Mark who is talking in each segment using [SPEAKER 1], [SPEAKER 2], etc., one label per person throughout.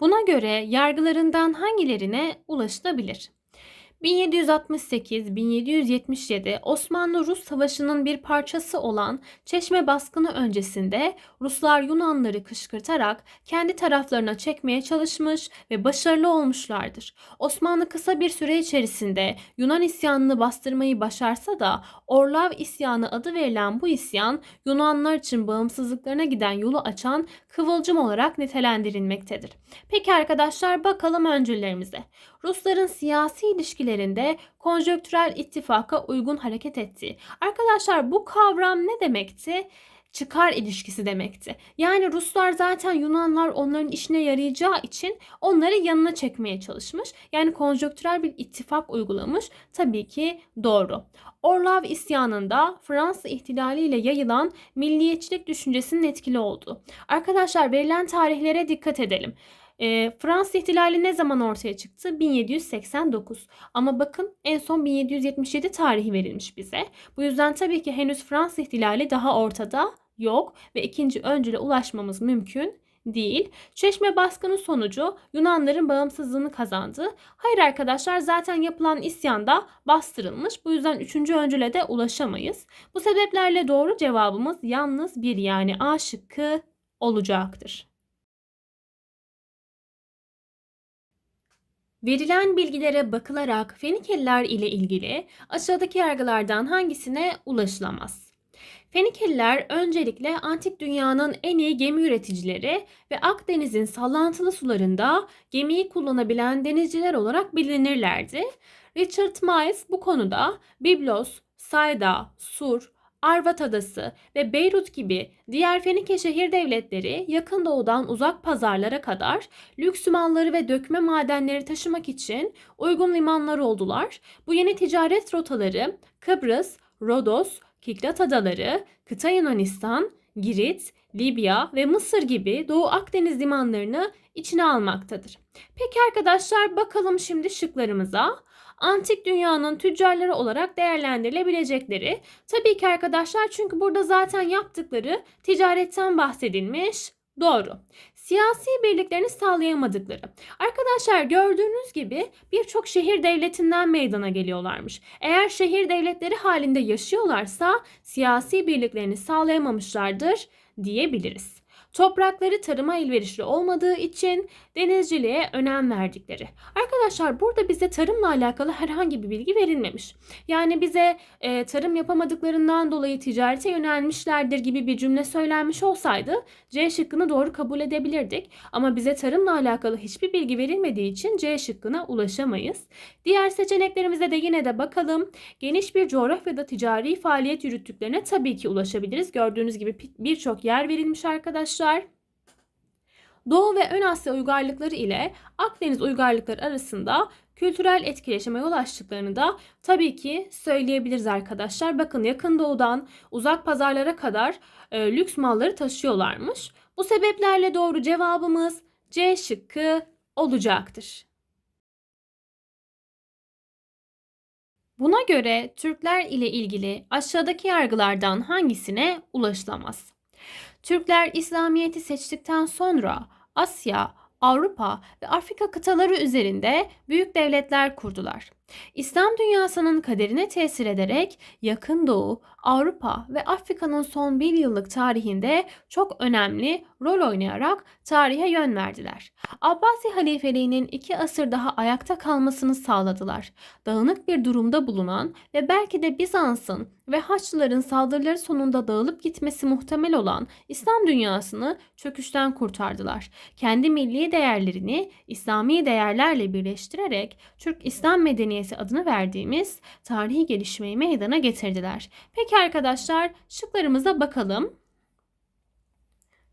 [SPEAKER 1] Buna göre yargılarından hangilerine ulaşılabilir? 1768-1777 Osmanlı-Rus Savaşı'nın bir parçası olan Çeşme baskını öncesinde Ruslar Yunanları kışkırtarak kendi taraflarına çekmeye çalışmış ve başarılı olmuşlardır. Osmanlı kısa bir süre içerisinde Yunan isyanını bastırmayı başarsa da Orlav isyanı adı verilen bu isyan Yunanlar için bağımsızlıklarına giden yolu açan kıvılcım olarak nitelendirilmektedir. Peki arkadaşlar bakalım öncülerimize. Rusların siyasi ilişkilerinde konjöktürel ittifaka uygun hareket etti. Arkadaşlar bu kavram ne demekti? çıkar ilişkisi demekti. Yani Ruslar zaten Yunanlar onların işine yarayacağı için onları yanına çekmeye çalışmış. Yani konjöktürel bir ittifak uygulamış. Tabii ki doğru. Orlov isyanında Fransa ihtilaliyle yayılan milliyetçilik düşüncesinin etkili oldu. Arkadaşlar verilen tarihlere dikkat edelim. E, Fransız ihtilali ne zaman ortaya çıktı? 1789. Ama bakın en son 1777 tarihi verilmiş bize. Bu yüzden tabii ki henüz Fransız ihtilali daha ortada yok ve ikinci öncüle ulaşmamız mümkün değil. Çeşme baskını sonucu Yunanların bağımsızlığını kazandı. Hayır arkadaşlar zaten yapılan isyan da bastırılmış. Bu yüzden üçüncü öncüle de ulaşamayız. Bu sebeplerle doğru cevabımız yalnız bir yani A şıkkı olacaktır. Verilen bilgilere bakılarak Fenikeliler ile ilgili aşağıdaki yargılardan hangisine ulaşılamaz? Fenikeliler öncelikle antik dünyanın en iyi gemi üreticileri ve Akdeniz'in sallantılı sularında gemiyi kullanabilen denizciler olarak bilinirlerdi. Richard Miles bu konuda Biblos, Sayda, Sur, Arvat Adası ve Beyrut gibi diğer Fenike şehir devletleri yakın doğudan uzak pazarlara kadar lüks malları ve dökme madenleri taşımak için uygun limanlar oldular. Bu yeni ticaret rotaları Kıbrıs, Rodos, Kiklat Adaları, Kıta Yunanistan, Girit, Libya ve Mısır gibi Doğu Akdeniz limanlarını içine almaktadır. Peki arkadaşlar bakalım şimdi şıklarımıza antik dünyanın tüccarları olarak değerlendirilebilecekleri. Tabii ki arkadaşlar çünkü burada zaten yaptıkları ticaretten bahsedilmiş. Doğru. Siyasi birliklerini sağlayamadıkları. Arkadaşlar gördüğünüz gibi birçok şehir devletinden meydana geliyorlarmış. Eğer şehir devletleri halinde yaşıyorlarsa siyasi birliklerini sağlayamamışlardır diyebiliriz. Toprakları tarıma elverişli olmadığı için denizciliğe önem verdikleri. Arkadaşlar burada bize tarımla alakalı herhangi bir bilgi verilmemiş. Yani bize e, tarım yapamadıklarından dolayı ticarete yönelmişlerdir gibi bir cümle söylenmiş olsaydı C şıkkını doğru kabul edebilirdik. Ama bize tarımla alakalı hiçbir bilgi verilmediği için C şıkkına ulaşamayız. Diğer seçeneklerimize de yine de bakalım. Geniş bir coğrafyada ticari faaliyet yürüttüklerine tabii ki ulaşabiliriz. Gördüğünüz gibi birçok yer verilmiş arkadaşlar çıkar. Doğu ve Ön Asya uygarlıkları ile Akdeniz uygarlıkları arasında kültürel etkileşime yol açtıklarını da tabii ki söyleyebiliriz arkadaşlar. Bakın yakın doğudan uzak pazarlara kadar e, lüks malları taşıyorlarmış. Bu sebeplerle doğru cevabımız C şıkkı olacaktır. Buna göre Türkler ile ilgili aşağıdaki yargılardan hangisine ulaşılamaz? Türkler İslamiyet'i seçtikten sonra Asya, Avrupa ve Afrika kıtaları üzerinde büyük devletler kurdular. İslam dünyasının kaderine tesir ederek Yakın Doğu, Avrupa ve Afrika'nın son bir yıllık tarihinde çok önemli rol oynayarak tarihe yön verdiler. Abbasi halifeliğinin iki asır daha ayakta kalmasını sağladılar. Dağınık bir durumda bulunan ve belki de Bizans'ın ve Haçlıların saldırıları sonunda dağılıp gitmesi muhtemel olan İslam dünyasını çöküşten kurtardılar. Kendi milli değerlerini İslami değerlerle birleştirerek Türk İslam medeniyetini Cumhuriyeti adını verdiğimiz tarihi gelişmeyi meydana getirdiler. Peki arkadaşlar şıklarımıza bakalım.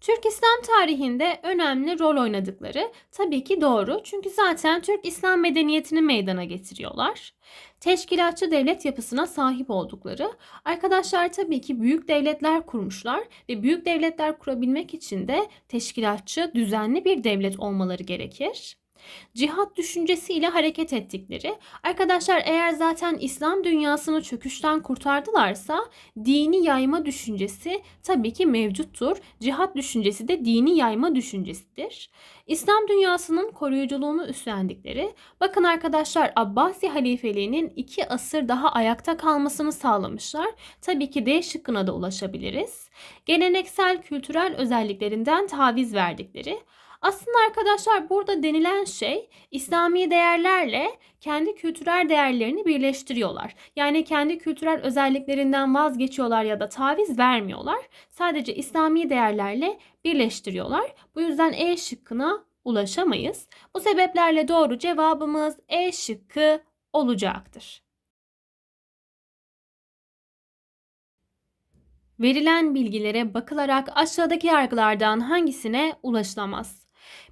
[SPEAKER 1] Türk İslam tarihinde önemli rol oynadıkları tabii ki doğru. Çünkü zaten Türk İslam medeniyetini meydana getiriyorlar. Teşkilatçı devlet yapısına sahip oldukları. Arkadaşlar tabii ki büyük devletler kurmuşlar ve büyük devletler kurabilmek için de teşkilatçı, düzenli bir devlet olmaları gerekir cihat düşüncesiyle hareket ettikleri, arkadaşlar eğer zaten İslam dünyasını çöküşten kurtardılarsa dini yayma düşüncesi tabii ki mevcuttur. Cihat düşüncesi de dini yayma düşüncesidir. İslam dünyasının koruyuculuğunu üstlendikleri, bakın arkadaşlar Abbasi halifeliğinin iki asır daha ayakta kalmasını sağlamışlar. Tabii ki D şıkkına da ulaşabiliriz. Geleneksel kültürel özelliklerinden taviz verdikleri, aslında arkadaşlar burada denilen şey İslami değerlerle kendi kültürel değerlerini birleştiriyorlar. Yani kendi kültürel özelliklerinden vazgeçiyorlar ya da taviz vermiyorlar. Sadece İslami değerlerle birleştiriyorlar. Bu yüzden E şıkkına ulaşamayız. Bu sebeplerle doğru cevabımız E şıkkı olacaktır. Verilen bilgilere bakılarak aşağıdaki yargılardan hangisine ulaşılamaz?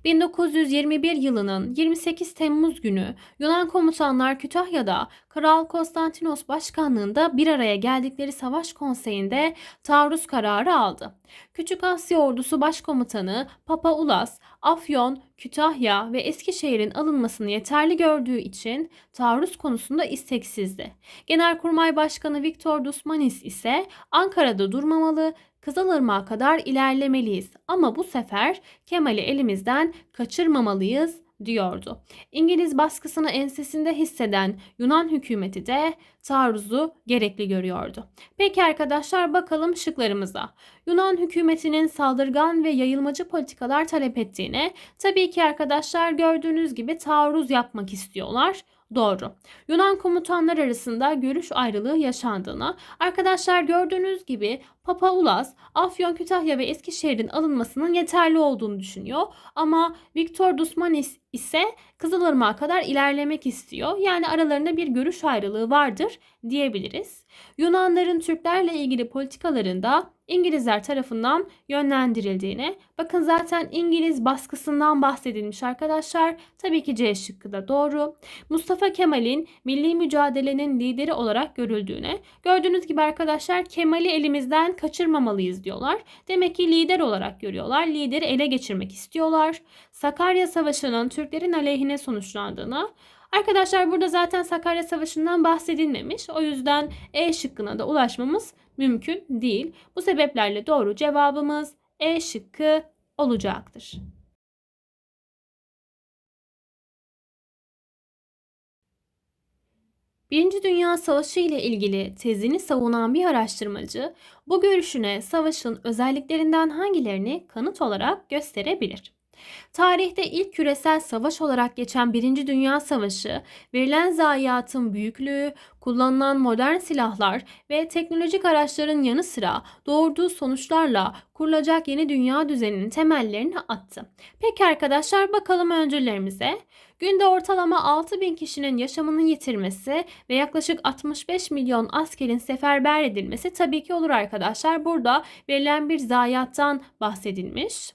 [SPEAKER 1] 1921 yılının 28 Temmuz günü Yunan komutanlar Kütahya'da Kral Konstantinos başkanlığında bir araya geldikleri savaş konseyinde taarruz kararı aldı. Küçük Asya ordusu başkomutanı Papa Ulas, Afyon, Kütahya ve Eskişehir'in alınmasını yeterli gördüğü için taarruz konusunda isteksizdi. Genelkurmay Başkanı Viktor Dusmanis ise Ankara'da durmamalı Kızılırmağa kadar ilerlemeliyiz ama bu sefer Kemal'i elimizden kaçırmamalıyız diyordu. İngiliz baskısını ensesinde hisseden Yunan hükümeti de taarruzu gerekli görüyordu. Peki arkadaşlar bakalım şıklarımıza. Yunan hükümetinin saldırgan ve yayılmacı politikalar talep ettiğine tabii ki arkadaşlar gördüğünüz gibi taarruz yapmak istiyorlar. Doğru. Yunan komutanlar arasında görüş ayrılığı yaşandığına, arkadaşlar gördüğünüz gibi Papa Ulas, Afyon, Kütahya ve Eskişehir'in alınmasının yeterli olduğunu düşünüyor. Ama Viktor Dusmanis ise Kızılırmak'a kadar ilerlemek istiyor. Yani aralarında bir görüş ayrılığı vardır diyebiliriz. Yunanların Türklerle ilgili politikalarında İngilizler tarafından yönlendirildiğine bakın zaten İngiliz baskısından bahsedilmiş arkadaşlar. Tabii ki C şıkkı da doğru. Mustafa Kemal'in milli mücadelenin lideri olarak görüldüğüne gördüğünüz gibi arkadaşlar Kemal'i elimizden kaçırmamalıyız diyorlar. Demek ki lider olarak görüyorlar. Lideri ele geçirmek istiyorlar. Sakarya Savaşı'nın Türklerin aleyhine sonuçlandığına Arkadaşlar burada zaten Sakarya Savaşı'ndan bahsedilmemiş. O yüzden E şıkkına da ulaşmamız mümkün değil. Bu sebeplerle doğru cevabımız E şıkkı olacaktır. Birinci Dünya Savaşı ile ilgili tezini savunan bir araştırmacı bu görüşüne savaşın özelliklerinden hangilerini kanıt olarak gösterebilir? Tarihte ilk küresel savaş olarak geçen Birinci Dünya Savaşı, verilen zayiatın büyüklüğü, kullanılan modern silahlar ve teknolojik araçların yanı sıra doğurduğu sonuçlarla kurulacak yeni dünya düzeninin temellerini attı. Peki arkadaşlar bakalım öncülerimize. Günde ortalama 6 bin kişinin yaşamını yitirmesi ve yaklaşık 65 milyon askerin seferber edilmesi tabii ki olur arkadaşlar. Burada verilen bir zayiattan bahsedilmiş.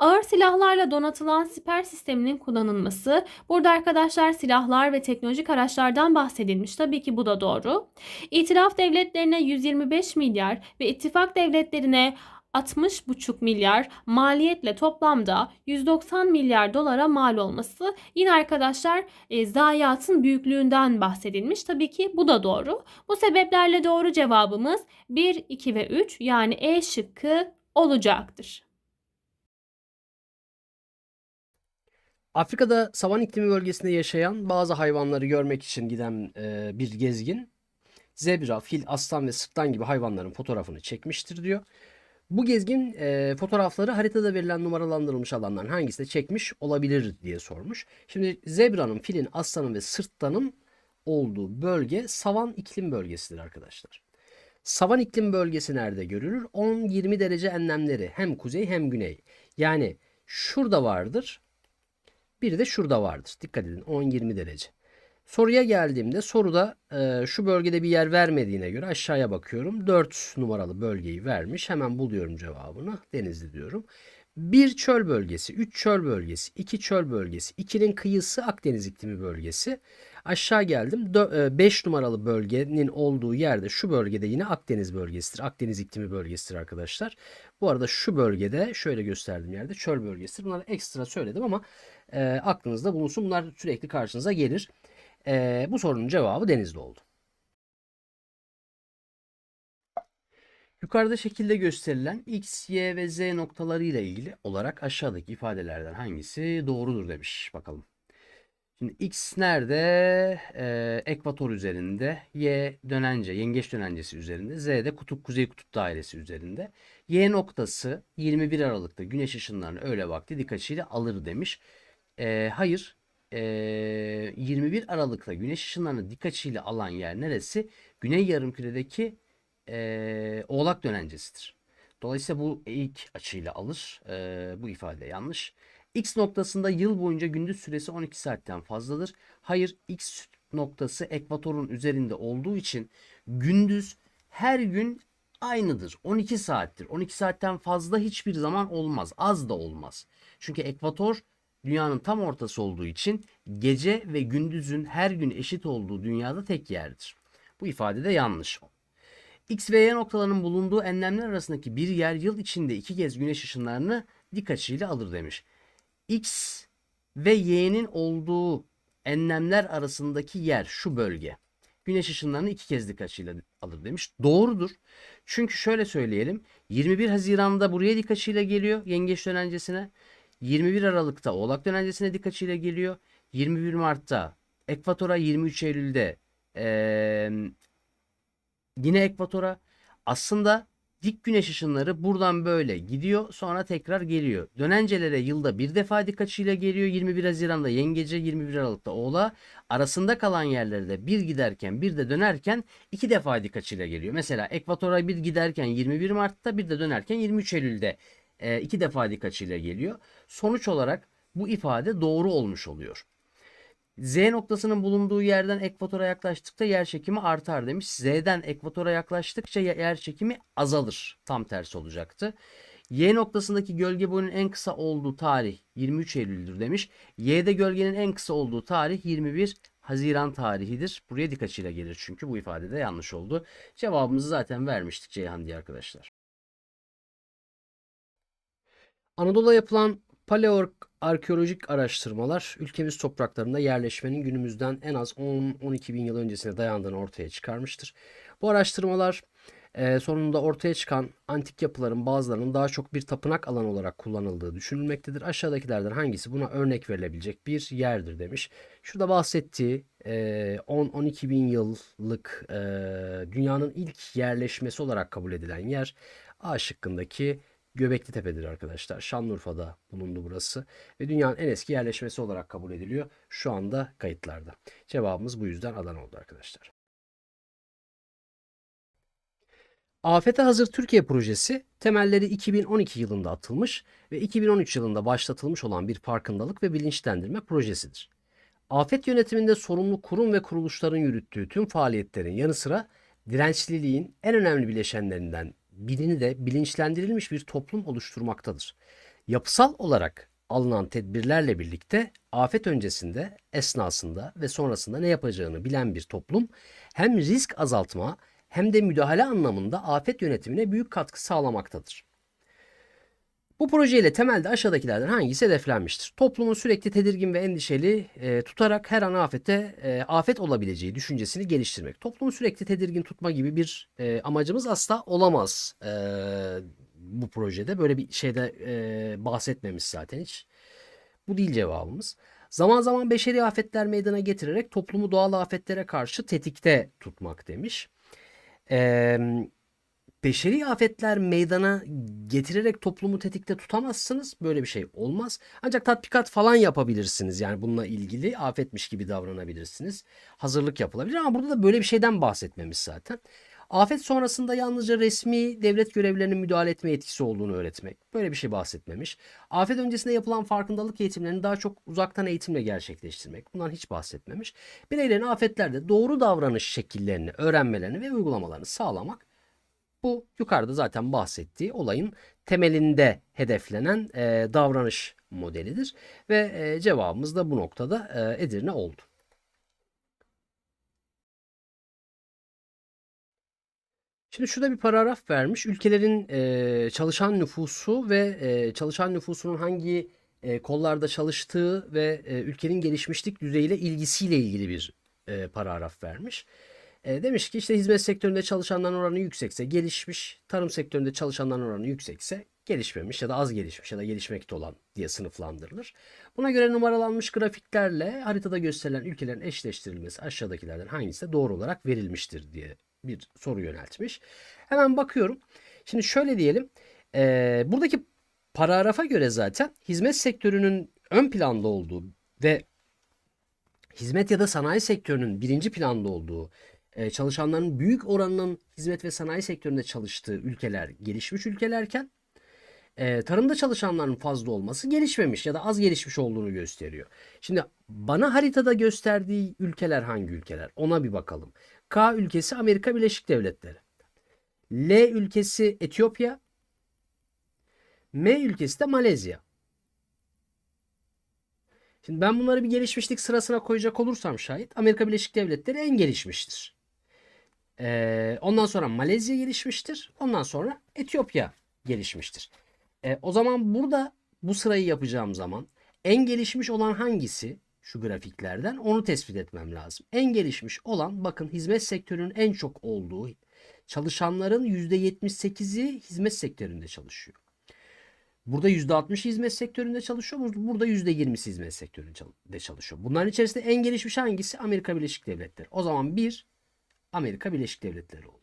[SPEAKER 1] Ağır silahlarla donatılan siper sisteminin kullanılması. Burada arkadaşlar silahlar ve teknolojik araçlardan bahsedilmiş. Tabii ki bu da doğru. İtiraf devletlerine 125 milyar ve ittifak devletlerine 60,5 milyar maliyetle toplamda 190 milyar dolara mal olması yine arkadaşlar e, zayiatın büyüklüğünden bahsedilmiş. Tabii ki bu da doğru. Bu sebeplerle doğru cevabımız 1, 2 ve 3 yani E şıkkı olacaktır.
[SPEAKER 2] Afrika'da savan iklimi bölgesinde yaşayan bazı hayvanları görmek için giden e, bir gezgin zebra, fil, aslan ve sırtlan gibi hayvanların fotoğrafını çekmiştir diyor. Bu gezgin e, fotoğrafları haritada verilen numaralandırılmış alanların hangisinde çekmiş olabilir diye sormuş. Şimdi zebranın, filin, aslanın ve sırtlanın olduğu bölge savan iklim bölgesidir arkadaşlar. Savan iklim bölgesi nerede görülür? 10-20 derece enlemleri hem kuzey hem güney. Yani şurada vardır biri de şurada vardır. Dikkat edin 10-20 derece. Soruya geldiğimde soruda e, şu bölgede bir yer vermediğine göre aşağıya bakıyorum. 4 numaralı bölgeyi vermiş. Hemen buluyorum cevabını. Denizli diyorum. 1 çöl bölgesi, 3 çöl bölgesi, 2 çöl bölgesi, 2'nin kıyısı Akdeniz iklimi bölgesi. Aşağı geldim. 5 e, numaralı bölgenin olduğu yerde şu bölgede yine Akdeniz bölgesidir. Akdeniz iklimi bölgesidir arkadaşlar. Bu arada şu bölgede şöyle gösterdiğim yerde çöl bölgesi. Bunları ekstra söyledim ama e, aklınızda bulunsun. Bunlar sürekli karşınıza gelir. E, bu sorunun cevabı denizli oldu. Yukarıda şekilde gösterilen x, y ve z noktaları ile ilgili olarak aşağıdaki ifadelerden hangisi doğrudur demiş. Bakalım. Şimdi x nerede? Ee, ekvator üzerinde. Y dönence, yengeç dönencesi üzerinde. Z de kutup kuzey kutup dairesi üzerinde. Y noktası 21 Aralık'ta güneş ışınlarını öğle vakti dik açıyla alır demiş. E, hayır. E, ee, 21 Aralık'ta güneş ışınlarını dik açıyla alan yer neresi? Güney yarımküredeki e, Oğlak dönencesidir. Dolayısıyla bu ilk açıyla alır. E, bu ifade yanlış. X noktasında yıl boyunca gündüz süresi 12 saatten fazladır. Hayır X noktası ekvatorun üzerinde olduğu için gündüz her gün aynıdır. 12 saattir. 12 saatten fazla hiçbir zaman olmaz. Az da olmaz. Çünkü ekvator dünyanın tam ortası olduğu için gece ve gündüzün her gün eşit olduğu dünyada tek yerdir. Bu ifade de yanlış. X ve Y noktalarının bulunduğu enlemler arasındaki bir yer yıl içinde iki kez güneş ışınlarını dik açıyla alır demiş. X ve Y'nin olduğu enlemler arasındaki yer şu bölge. Güneş ışınlarını iki kez dik açıyla alır demiş. Doğrudur. Çünkü şöyle söyleyelim. 21 Haziran'da buraya dik açıyla geliyor yengeç dönencesine. 21 Aralık'ta Oğlak dönencesine dik açıyla geliyor. 21 Mart'ta Ekvator'a 23 Eylül'de ee, yine Ekvator'a aslında Dik güneş ışınları buradan böyle gidiyor sonra tekrar geliyor. Dönencelere yılda bir defa dik açıyla geliyor. 21 Haziran'da yengece 21 Aralık'ta oğla. Arasında kalan yerlerde bir giderken bir de dönerken iki defa dik açıyla geliyor. Mesela ekvatora bir giderken 21 Mart'ta bir de dönerken 23 Eylül'de e, iki defa dik açıyla geliyor. Sonuç olarak bu ifade doğru olmuş oluyor. Z noktasının bulunduğu yerden ekvatora yaklaştıkça yer çekimi artar demiş. Z'den ekvatora yaklaştıkça yer çekimi azalır. Tam tersi olacaktı. Y noktasındaki gölge boyunun en kısa olduğu tarih 23 Eylül'dür demiş. Y'de gölgenin en kısa olduğu tarih 21 Haziran tarihidir. Buraya dik açıyla gelir çünkü bu ifade de yanlış oldu. Cevabımızı zaten vermiştik Ceyhan diye arkadaşlar. Anadolu'da yapılan paleork Arkeolojik araştırmalar ülkemiz topraklarında yerleşmenin günümüzden en az 10-12 bin yıl öncesine dayandığını ortaya çıkarmıştır. Bu araştırmalar e, sonunda ortaya çıkan antik yapıların bazılarının daha çok bir tapınak alanı olarak kullanıldığı düşünülmektedir. Aşağıdakilerden hangisi buna örnek verilebilecek bir yerdir demiş. Şurada bahsettiği 10-12 e, bin yıllık e, dünyanın ilk yerleşmesi olarak kabul edilen yer A şıkkındaki Göbekli Tepe'dir arkadaşlar. Şanlıurfa'da bulundu burası ve dünyanın en eski yerleşmesi olarak kabul ediliyor. Şu anda kayıtlarda. Cevabımız bu yüzden Adana oldu arkadaşlar. Afete Hazır Türkiye projesi temelleri 2012 yılında atılmış ve 2013 yılında başlatılmış olan bir farkındalık ve bilinçlendirme projesidir. Afet yönetiminde sorumlu kurum ve kuruluşların yürüttüğü tüm faaliyetlerin yanı sıra dirençliliğin en önemli bileşenlerinden bilini de bilinçlendirilmiş bir toplum oluşturmaktadır. Yapısal olarak alınan tedbirlerle birlikte afet öncesinde, esnasında ve sonrasında ne yapacağını bilen bir toplum hem risk azaltma hem de müdahale anlamında afet yönetimine büyük katkı sağlamaktadır. Bu projeyle temelde aşağıdakilerden hangisi hedeflenmiştir? Toplumun sürekli tedirgin ve endişeli e, tutarak her an afete e, afet olabileceği düşüncesini geliştirmek. Toplumu sürekli tedirgin tutma gibi bir e, amacımız asla olamaz e, bu projede. Böyle bir şeyde e, bahsetmemiş zaten hiç. Bu değil cevabımız. Zaman zaman beşeri afetler meydana getirerek toplumu doğal afetlere karşı tetikte tutmak demiş. Eee beşeri afetler meydana getirerek toplumu tetikte tutamazsınız. Böyle bir şey olmaz. Ancak tatbikat falan yapabilirsiniz. Yani bununla ilgili afetmiş gibi davranabilirsiniz. Hazırlık yapılabilir ama burada da böyle bir şeyden bahsetmemiş zaten. Afet sonrasında yalnızca resmi devlet görevlerinin müdahale etme yetkisi olduğunu öğretmek. Böyle bir şey bahsetmemiş. Afet öncesinde yapılan farkındalık eğitimlerini daha çok uzaktan eğitimle gerçekleştirmek. Bundan hiç bahsetmemiş. Bireylerin afetlerde doğru davranış şekillerini öğrenmelerini ve uygulamalarını sağlamak bu yukarıda zaten bahsettiği olayın temelinde hedeflenen e, davranış modelidir ve e, cevabımız da bu noktada e, Edirne oldu. Şimdi şurada bir paragraf vermiş. Ülkelerin e, çalışan nüfusu ve e, çalışan nüfusunun hangi e, kollarda çalıştığı ve e, ülkenin gelişmişlik düzeyiyle ilgisiyle ilgili bir e, paragraf vermiş. E, demiş ki işte hizmet sektöründe çalışanların oranı yüksekse gelişmiş, tarım sektöründe çalışanların oranı yüksekse gelişmemiş ya da az gelişmiş ya da gelişmekte olan diye sınıflandırılır. Buna göre numaralanmış grafiklerle haritada gösterilen ülkelerin eşleştirilmesi aşağıdakilerden hangisi doğru olarak verilmiştir diye bir soru yöneltmiş. Hemen bakıyorum. Şimdi şöyle diyelim. E, buradaki paragrafa göre zaten hizmet sektörünün ön planda olduğu ve hizmet ya da sanayi sektörünün birinci planda olduğu ee, çalışanların büyük oranının hizmet ve sanayi sektöründe çalıştığı ülkeler gelişmiş ülkelerken e, tarımda çalışanların fazla olması gelişmemiş ya da az gelişmiş olduğunu gösteriyor. Şimdi bana haritada gösterdiği ülkeler hangi ülkeler? Ona bir bakalım. K ülkesi Amerika Birleşik Devletleri. L ülkesi Etiyopya. M ülkesi de Malezya. Şimdi ben bunları bir gelişmişlik sırasına koyacak olursam şayet Amerika Birleşik Devletleri en gelişmiştir. Ee, ondan sonra Malezya gelişmiştir. Ondan sonra Etiyopya gelişmiştir. E, o zaman burada bu sırayı yapacağım zaman en gelişmiş olan hangisi şu grafiklerden onu tespit etmem lazım. En gelişmiş olan bakın hizmet sektörünün en çok olduğu çalışanların %78'i hizmet sektöründe çalışıyor. Burada %60 hizmet sektöründe çalışıyor. Burada %20'si hizmet sektöründe çalışıyor. Bunların içerisinde en gelişmiş hangisi? Amerika Birleşik Devletleri. O zaman bir Amerika Birleşik Devletleri oldu.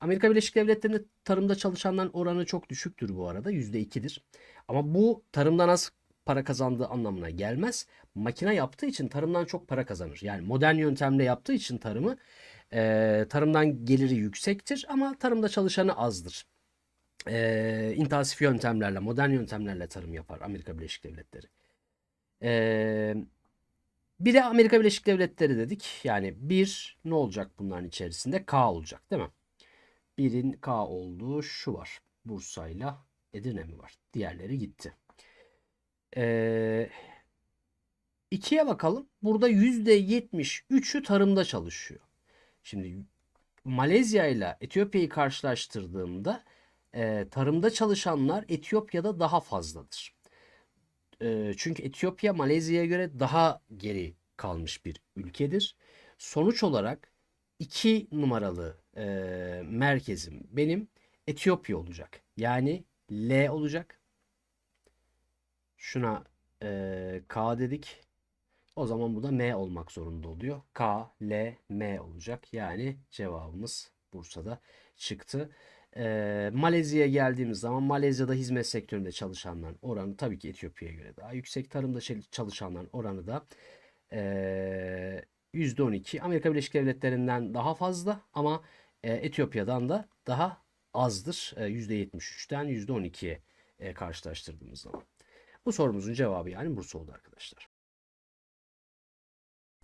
[SPEAKER 2] Amerika Birleşik Devletleri'nde tarımda çalışanların oranı çok düşüktür bu arada. %2'dir. Ama bu tarımdan az para kazandığı anlamına gelmez. Makine yaptığı için tarımdan çok para kazanır. Yani modern yöntemle yaptığı için tarımı e, tarımdan geliri yüksektir ama tarımda çalışanı azdır. E, intensif yöntemlerle, modern yöntemlerle tarım yapar Amerika Birleşik Devletleri. E, bir de Amerika Birleşik Devletleri dedik. Yani bir, ne olacak bunların içerisinde? K olacak değil mi? Birin K olduğu şu var. Bursa'yla Edirne mi var? Diğerleri gitti. Ee, ikiye bakalım. Burada %73'ü tarımda çalışıyor. Şimdi Malezya ile Etiyopya'yı karşılaştırdığımda e, tarımda çalışanlar Etiyopya'da daha fazladır. E, çünkü Etiyopya Malezya'ya göre daha geri kalmış bir ülkedir. Sonuç olarak iki numaralı e, merkezim benim Etiyopya olacak. Yani L olacak. Şuna e, K dedik. O zaman bu da M olmak zorunda oluyor. K, L, M olacak. Yani cevabımız Bursa'da çıktı. E, Malezya'ya geldiğimiz zaman Malezya'da hizmet sektöründe çalışanların oranı tabii ki Etiyopya'ya göre daha yüksek. Tarımda çalışanların oranı da e, %12. Amerika Birleşik Devletleri'nden daha fazla ama e, Etiyopya'dan da daha azdır. E, %73'ten %12'ye e, karşılaştırdığımız zaman. Bu sorumuzun cevabı yani Bursa oldu arkadaşlar.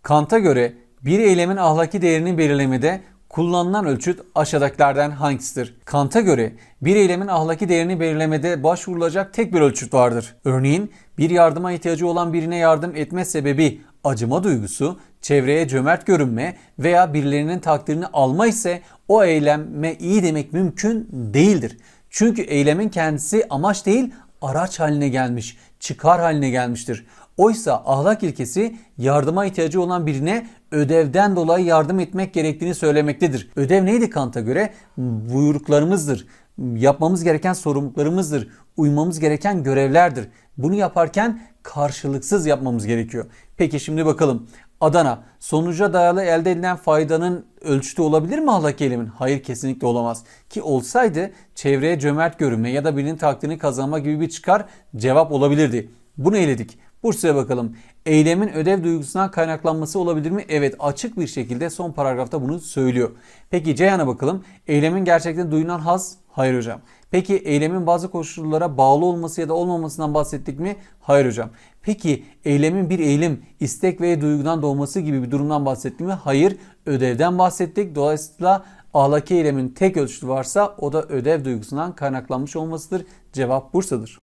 [SPEAKER 3] Kant'a göre bir eylemin ahlaki değerini belirlemede Kullanılan ölçüt aşağıdakilerden hangisidir? Kant'a göre bir eylemin ahlaki değerini belirlemede başvurulacak tek bir ölçüt vardır. Örneğin bir yardıma ihtiyacı olan birine yardım etme sebebi acıma duygusu, çevreye cömert görünme veya birilerinin takdirini alma ise o eyleme iyi demek mümkün değildir. Çünkü eylemin kendisi amaç değil araç haline gelmiş, çıkar haline gelmiştir. Oysa ahlak ilkesi yardıma ihtiyacı olan birine ödevden dolayı yardım etmek gerektiğini söylemektedir. Ödev neydi Kant'a göre? Buyruklarımızdır. Yapmamız gereken sorumluluklarımızdır. Uymamız gereken görevlerdir. Bunu yaparken karşılıksız yapmamız gerekiyor. Peki şimdi bakalım. Adana sonuca dayalı elde edilen faydanın ölçütü olabilir mi ahlaki elimin? Hayır kesinlikle olamaz. Ki olsaydı çevreye cömert görünme ya da birinin takdirini kazanma gibi bir çıkar cevap olabilirdi. Bunu eledik. Bursa'ya bakalım. Eylemin ödev duygusuna kaynaklanması olabilir mi? Evet açık bir şekilde son paragrafta bunu söylüyor. Peki Ceyhan'a bakalım. Eylemin gerçekten duyulan haz? Hayır hocam. Peki eylemin bazı koşullara bağlı olması ya da olmamasından bahsettik mi? Hayır hocam. Peki eylemin bir eylem, istek veya duygudan doğması gibi bir durumdan bahsettik mi? Hayır. Ödevden bahsettik. Dolayısıyla ahlaki eylemin tek ölçütü varsa o da ödev duygusundan kaynaklanmış olmasıdır. Cevap Bursa'dır.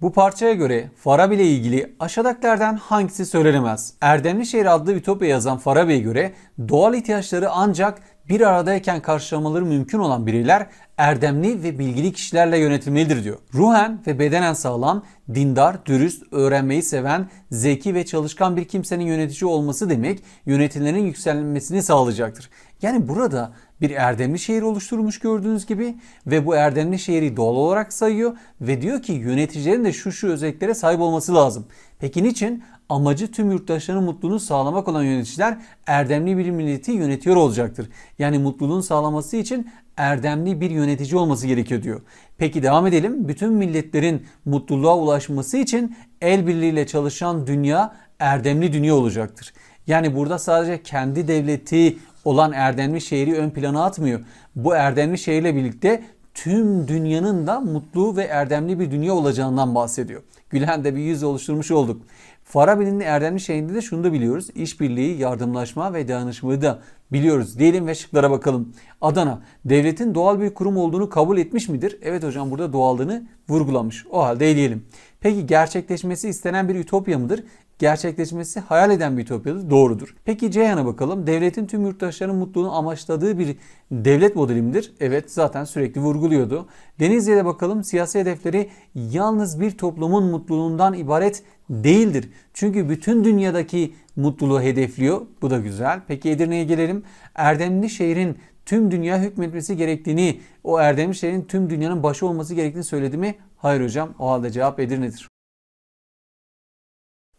[SPEAKER 3] Bu parçaya göre Farabi ile ilgili aşağıdakilerden hangisi söylenemez? Erdemli Şehir adlı Ütopya yazan Farabi'ye göre doğal ihtiyaçları ancak bir aradayken karşılamaları mümkün olan bireyler erdemli ve bilgili kişilerle yönetilmelidir diyor. Ruhen ve bedenen sağlam, dindar, dürüst, öğrenmeyi seven, zeki ve çalışkan bir kimsenin yönetici olması demek yönetilenin yükselmesini sağlayacaktır. Yani burada bir erdemli şehir oluşturmuş gördüğünüz gibi ve bu erdemli şehri doğal olarak sayıyor ve diyor ki yöneticilerin de şu şu özelliklere sahip olması lazım. Peki niçin? Amacı tüm yurttaşların mutluluğunu sağlamak olan yöneticiler erdemli bir milleti yönetiyor olacaktır. Yani mutluluğun sağlaması için erdemli bir yönetici olması gerekiyor diyor. Peki devam edelim. Bütün milletlerin mutluluğa ulaşması için el birliğiyle çalışan dünya erdemli dünya olacaktır. Yani burada sadece kendi devleti olan Erdemli şehri ön plana atmıyor. Bu Erdemli şehirle birlikte tüm dünyanın da mutlu ve erdemli bir dünya olacağından bahsediyor. Gülen de bir yüz oluşturmuş olduk. Farabi'nin erdemli şeyinde de şunu da biliyoruz. İşbirliği, yardımlaşma ve dayanışmayı da biliyoruz. Diyelim ve şıklara bakalım. Adana, devletin doğal bir kurum olduğunu kabul etmiş midir? Evet hocam burada doğallığını vurgulamış. O halde diyelim. Peki gerçekleşmesi istenen bir ütopya mıdır? gerçekleşmesi hayal eden bir ütopyadır. Doğrudur. Peki Ceyhan'a bakalım. Devletin tüm yurttaşlarının mutluluğunu amaçladığı bir devlet modeli midir? Evet zaten sürekli vurguluyordu. Denizli'ye bakalım. Siyasi hedefleri yalnız bir toplumun mutluluğundan ibaret değildir. Çünkü bütün dünyadaki mutluluğu hedefliyor. Bu da güzel. Peki Edirne'ye gelelim. Erdemli şehrin tüm dünya hükmetmesi gerektiğini, o Erdemli şehrin tüm dünyanın başı olması gerektiğini söyledi mi? Hayır hocam. O halde cevap Edirne'dir.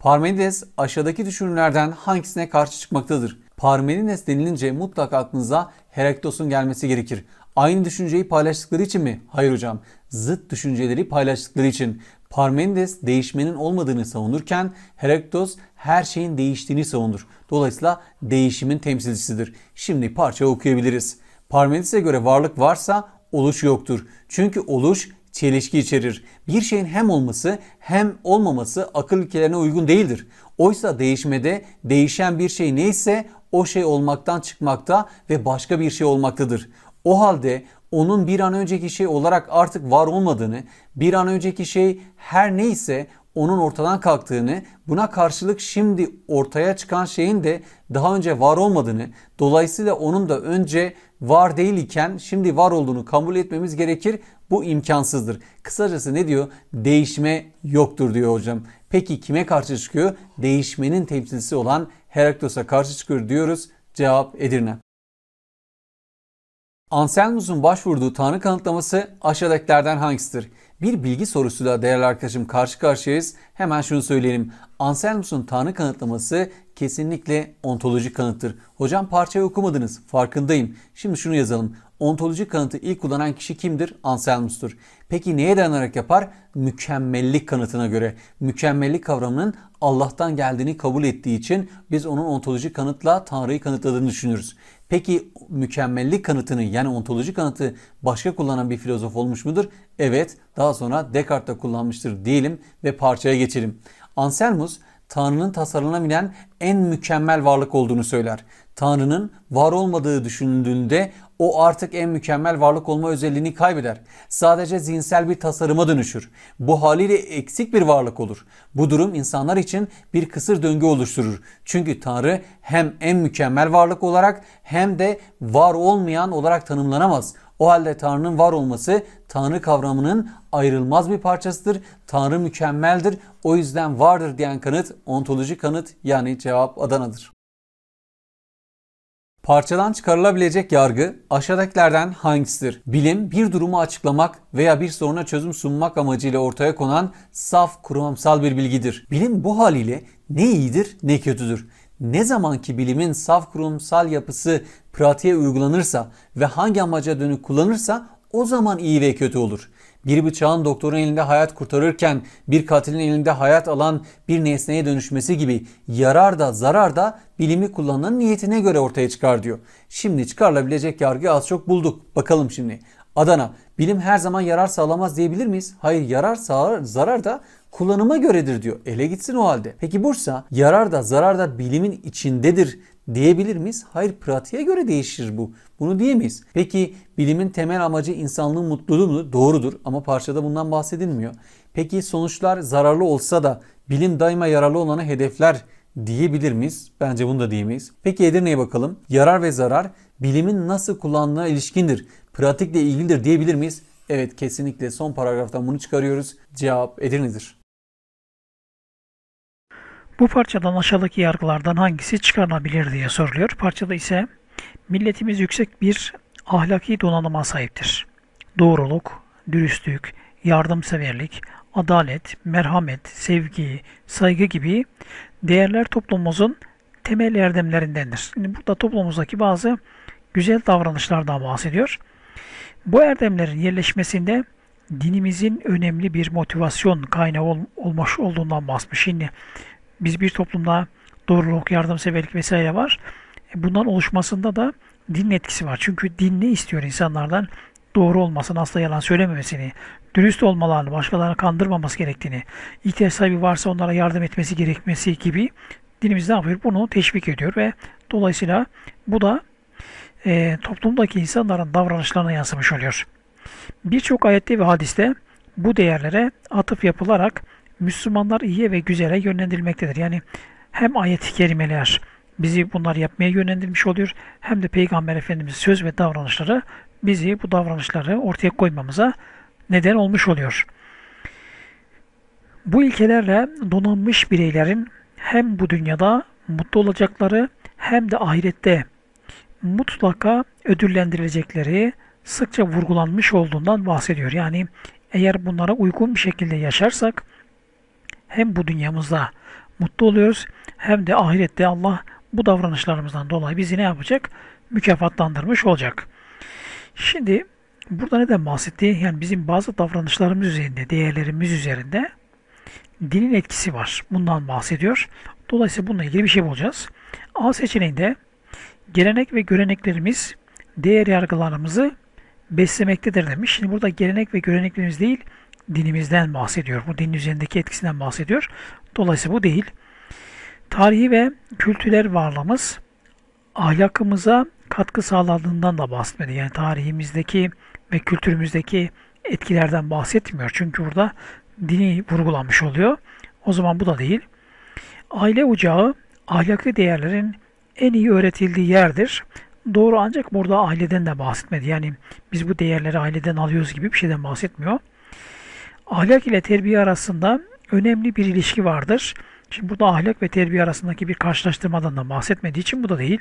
[SPEAKER 3] Parmenides aşağıdaki düşünürlerden hangisine karşı çıkmaktadır? Parmenides denilince mutlaka aklınıza Heraklitos'un gelmesi gerekir. Aynı düşünceyi paylaştıkları için mi? Hayır hocam. Zıt düşünceleri paylaştıkları için. Parmenides değişmenin olmadığını savunurken Heraklitos her şeyin değiştiğini savunur. Dolayısıyla değişimin temsilcisidir. Şimdi parça okuyabiliriz. Parmenides'e göre varlık varsa oluş yoktur. Çünkü oluş çelişki içerir. Bir şeyin hem olması hem olmaması akıl ilkelerine uygun değildir. Oysa değişmede değişen bir şey neyse o şey olmaktan çıkmakta ve başka bir şey olmaktadır. O halde onun bir an önceki şey olarak artık var olmadığını, bir an önceki şey her neyse onun ortadan kalktığını, buna karşılık şimdi ortaya çıkan şeyin de daha önce var olmadığını, dolayısıyla onun da önce var değil iken şimdi var olduğunu kabul etmemiz gerekir bu imkansızdır. Kısacası ne diyor? Değişme yoktur diyor hocam. Peki kime karşı çıkıyor? Değişmenin temsilcisi olan Heraklitos'a karşı çıkıyor diyoruz. Cevap Edirne. Anselmus'un başvurduğu tanrı kanıtlaması aşağıdakilerden hangisidir? Bir bilgi sorusuyla değerli arkadaşım karşı karşıyayız. Hemen şunu söyleyelim. Anselmus'un tanrı kanıtlaması kesinlikle ontolojik kanıttır. Hocam parçayı okumadınız. Farkındayım. Şimdi şunu yazalım. Ontolojik kanıtı ilk kullanan kişi kimdir? Anselmus'tur. Peki neye dayanarak yapar? Mükemmellik kanıtına göre. Mükemmellik kavramının Allah'tan geldiğini kabul ettiği için biz onun ontolojik kanıtla Tanrı'yı kanıtladığını düşünürüz. Peki mükemmellik kanıtını yani ontoloji kanıtı başka kullanan bir filozof olmuş mudur? Evet daha sonra Descartes'te kullanmıştır diyelim ve parçaya geçelim. Anselmus Tanrı'nın tasarlanabilen en mükemmel varlık olduğunu söyler. Tanrı'nın var olmadığı düşündüğünde o artık en mükemmel varlık olma özelliğini kaybeder. Sadece zihinsel bir tasarıma dönüşür. Bu haliyle eksik bir varlık olur. Bu durum insanlar için bir kısır döngü oluşturur. Çünkü Tanrı hem en mükemmel varlık olarak hem de var olmayan olarak tanımlanamaz. O halde Tanrı'nın var olması Tanrı kavramının ayrılmaz bir parçasıdır. Tanrı mükemmeldir. O yüzden vardır diyen kanıt ontolojik kanıt yani cevap Adana'dır. Parçadan çıkarılabilecek yargı aşağıdakilerden hangisidir? Bilim bir durumu açıklamak veya bir soruna çözüm sunmak amacıyla ortaya konan saf kuramsal bir bilgidir. Bilim bu haliyle ne iyidir ne kötüdür. Ne zamanki bilimin saf kurumsal yapısı pratiğe uygulanırsa ve hangi amaca dönük kullanırsa o zaman iyi ve kötü olur. Bir bıçağın doktorun elinde hayat kurtarırken bir katilin elinde hayat alan bir nesneye dönüşmesi gibi yarar da zarar da bilimi kullananın niyetine göre ortaya çıkar diyor. Şimdi çıkarılabilecek yargıyı az çok bulduk. Bakalım şimdi Adana, bilim her zaman yarar sağlamaz diyebilir miyiz? Hayır yarar sağlar, zarar da kullanıma göredir diyor. Ele gitsin o halde. Peki Bursa, yarar da zarar da bilimin içindedir diyebilir miyiz? Hayır pratiğe göre değişir bu. Bunu diyemeyiz. Peki bilimin temel amacı insanlığın mutluluğu mu? Doğrudur ama parçada bundan bahsedilmiyor. Peki sonuçlar zararlı olsa da bilim daima yararlı olana hedefler diyebilir miyiz? Bence bunu da diyemeyiz. Peki Edirne'ye bakalım. Yarar ve zarar bilimin nasıl kullanıldığına ilişkindir pratikle ilgilidir diyebilir miyiz? Evet kesinlikle son paragraftan bunu çıkarıyoruz. Cevap Edirne'dir.
[SPEAKER 4] Bu parçadan aşağıdaki yargılardan hangisi çıkarılabilir diye soruluyor. Parçada ise milletimiz yüksek bir ahlaki donanıma sahiptir. Doğruluk, dürüstlük, yardımseverlik, adalet, merhamet, sevgi, saygı gibi değerler toplumumuzun temel erdemlerindendir. Şimdi burada toplumumuzdaki bazı güzel davranışlardan bahsediyor. Bu erdemlerin yerleşmesinde dinimizin önemli bir motivasyon kaynağı ol, olmuş olduğundan bahsediyor. Şimdi biz bir toplumda doğruluk, yardımseverlik vesaire var. E, bundan oluşmasında da din etkisi var. Çünkü din ne istiyor insanlardan? Doğru olmasını, asla yalan söylememesini, dürüst olmalarını, başkalarını kandırmaması gerektiğini, ihtiyaç sahibi varsa onlara yardım etmesi gerekmesi gibi dinimiz ne yapıyor? Bunu teşvik ediyor ve dolayısıyla bu da e, toplumdaki insanların davranışlarına yansımış oluyor. Birçok ayette ve hadiste bu değerlere atıf yapılarak Müslümanlar iyiye ve güzele yönlendirilmektedir. Yani hem ayet-i kerimeler bizi bunlar yapmaya yönlendirmiş oluyor hem de Peygamber Efendimiz söz ve davranışları bizi bu davranışları ortaya koymamıza neden olmuş oluyor. Bu ilkelerle donanmış bireylerin hem bu dünyada mutlu olacakları hem de ahirette mutlaka ödüllendirilecekleri sıkça vurgulanmış olduğundan bahsediyor. Yani eğer bunlara uygun bir şekilde yaşarsak hem bu dünyamızda mutlu oluyoruz hem de ahirette Allah bu davranışlarımızdan dolayı bizi ne yapacak? Mükafatlandırmış olacak. Şimdi burada neden bahsetti? Yani bizim bazı davranışlarımız üzerinde, değerlerimiz üzerinde dinin etkisi var. Bundan bahsediyor. Dolayısıyla bununla ilgili bir şey bulacağız. A seçeneğinde Gelenek ve göreneklerimiz değer yargılarımızı beslemektedir demiş. Şimdi burada gelenek ve göreneklerimiz değil, dinimizden bahsediyor. Bu dinin üzerindeki etkisinden bahsediyor. Dolayısıyla bu değil. Tarihi ve kültürel varlığımız ahlakımıza katkı sağladığından da bahsetmedi. Yani tarihimizdeki ve kültürümüzdeki etkilerden bahsetmiyor. Çünkü burada dini vurgulanmış oluyor. O zaman bu da değil. Aile ocağı ahlaki değerlerin en iyi öğretildiği yerdir. Doğru ancak burada aileden de bahsetmedi. Yani biz bu değerleri aileden alıyoruz gibi bir şeyden bahsetmiyor. Ahlak ile terbiye arasında önemli bir ilişki vardır. Şimdi burada ahlak ve terbiye arasındaki bir karşılaştırmadan da bahsetmediği için bu da değil.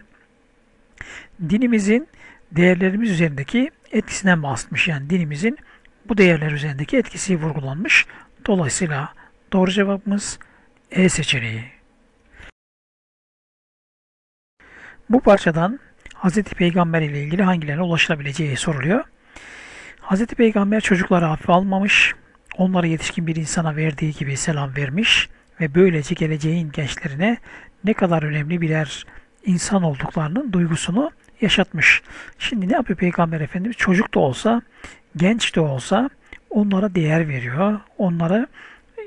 [SPEAKER 4] Dinimizin değerlerimiz üzerindeki etkisinden bahsetmiş. Yani dinimizin bu değerler üzerindeki etkisi vurgulanmış. Dolayısıyla doğru cevabımız E seçeneği. Bu parçadan Hz. Peygamber ile ilgili hangilerine ulaşılabileceği soruluyor. Hz. Peygamber çocukları hafife almamış, onlara yetişkin bir insana verdiği gibi selam vermiş ve böylece geleceğin gençlerine ne kadar önemli birer insan olduklarının duygusunu yaşatmış. Şimdi ne yapıyor Peygamber Efendimiz? Çocuk da olsa, genç de olsa onlara değer veriyor. Onlara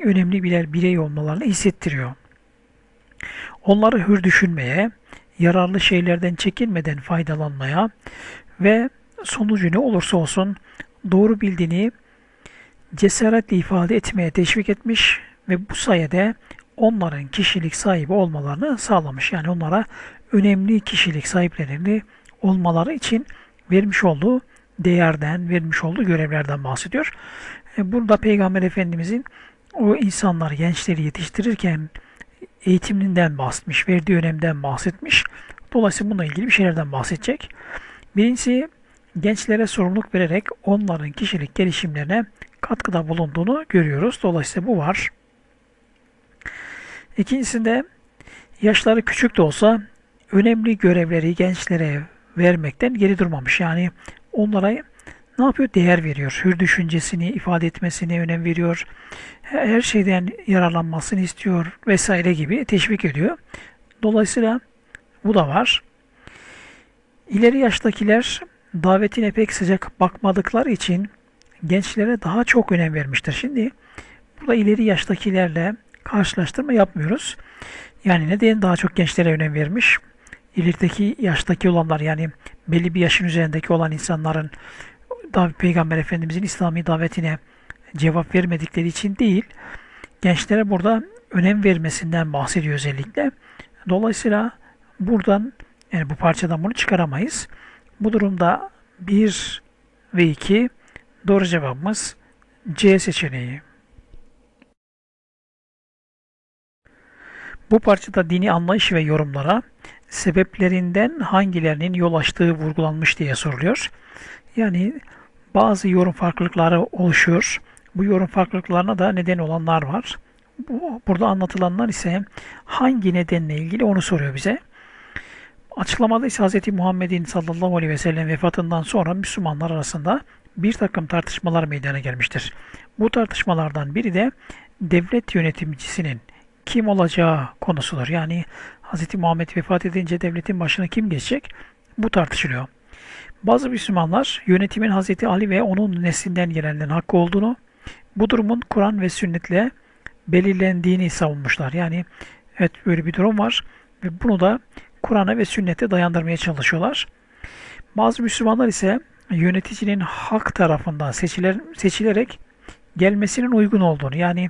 [SPEAKER 4] önemli birer birey olmalarını hissettiriyor. Onları hür düşünmeye, yararlı şeylerden çekinmeden faydalanmaya ve sonucu ne olursa olsun doğru bildiğini cesaretle ifade etmeye teşvik etmiş ve bu sayede onların kişilik sahibi olmalarını sağlamış. Yani onlara önemli kişilik sahiplerini olmaları için vermiş olduğu değerden, vermiş olduğu görevlerden bahsediyor. E, burada Peygamber Efendimizin o insanlar, gençleri yetiştirirken eğitiminden bahsetmiş, verdiği önemden bahsetmiş. Dolayısıyla bununla ilgili bir şeylerden bahsedecek. Birincisi gençlere sorumluluk vererek onların kişilik gelişimlerine katkıda bulunduğunu görüyoruz. Dolayısıyla bu var. İkincisinde yaşları küçük de olsa önemli görevleri gençlere vermekten geri durmamış. Yani onlara ne yapıyor? Değer veriyor. Hür düşüncesini ifade etmesine önem veriyor. Her şeyden yararlanmasını istiyor vesaire gibi teşvik ediyor. Dolayısıyla bu da var. İleri yaştakiler davetine pek sıcak bakmadıkları için gençlere daha çok önem vermiştir. Şimdi burada ileri yaştakilerle karşılaştırma yapmıyoruz. Yani neden daha çok gençlere önem vermiş? İlerideki yaştaki olanlar yani belli bir yaşın üzerindeki olan insanların Peygamber Efendimizin İslami davetine cevap vermedikleri için değil, gençlere burada önem vermesinden bahsediyor özellikle. Dolayısıyla buradan, yani bu parçadan bunu çıkaramayız. Bu durumda 1 ve 2 doğru cevabımız C seçeneği. Bu parçada dini anlayış ve yorumlara sebeplerinden hangilerinin yol açtığı vurgulanmış diye soruluyor. Yani bazı yorum farklılıkları oluşuyor. Bu yorum farklılıklarına da neden olanlar var. Bu, burada anlatılanlar ise hangi nedenle ilgili onu soruyor bize. Açıklamada ise Hz. Muhammed'in sallallahu aleyhi ve sellem vefatından sonra Müslümanlar arasında bir takım tartışmalar meydana gelmiştir. Bu tartışmalardan biri de devlet yöneticisinin kim olacağı konusudur. Yani Hz. Muhammed vefat edince devletin başına kim geçecek? Bu tartışılıyor. Bazı Müslümanlar yönetimin Hz. Ali ve onun neslinden gelenlerin hakkı olduğunu, bu durumun Kur'an ve sünnetle belirlendiğini savunmuşlar. Yani evet böyle bir durum var ve bunu da Kur'an'a ve sünnete dayandırmaya çalışıyorlar. Bazı Müslümanlar ise yöneticinin hak tarafından seçiler, seçilerek gelmesinin uygun olduğunu yani